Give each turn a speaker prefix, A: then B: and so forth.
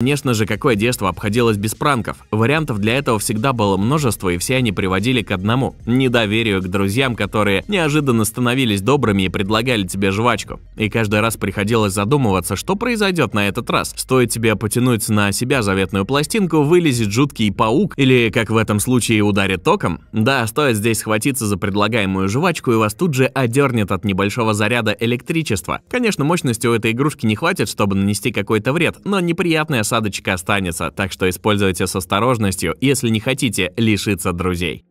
A: Конечно же, какое детство обходилось без пранков? Вариантов для этого всегда было множество, и все они приводили к одному – недоверию к друзьям, которые неожиданно становились добрыми и предлагали тебе жвачку. И каждый раз приходилось задумываться, что произойдет на этот раз. Стоит тебе потянуть на себя заветную пластинку, вылезет жуткий паук или, как в этом случае, ударит током? Да, стоит здесь схватиться за предлагаемую жвачку, и вас тут же одернет от небольшого заряда электричества. Конечно, мощности у этой игрушки не хватит, чтобы нанести какой-то вред, но неприятное осадочек останется, так что используйте с осторожностью, если не хотите лишиться друзей.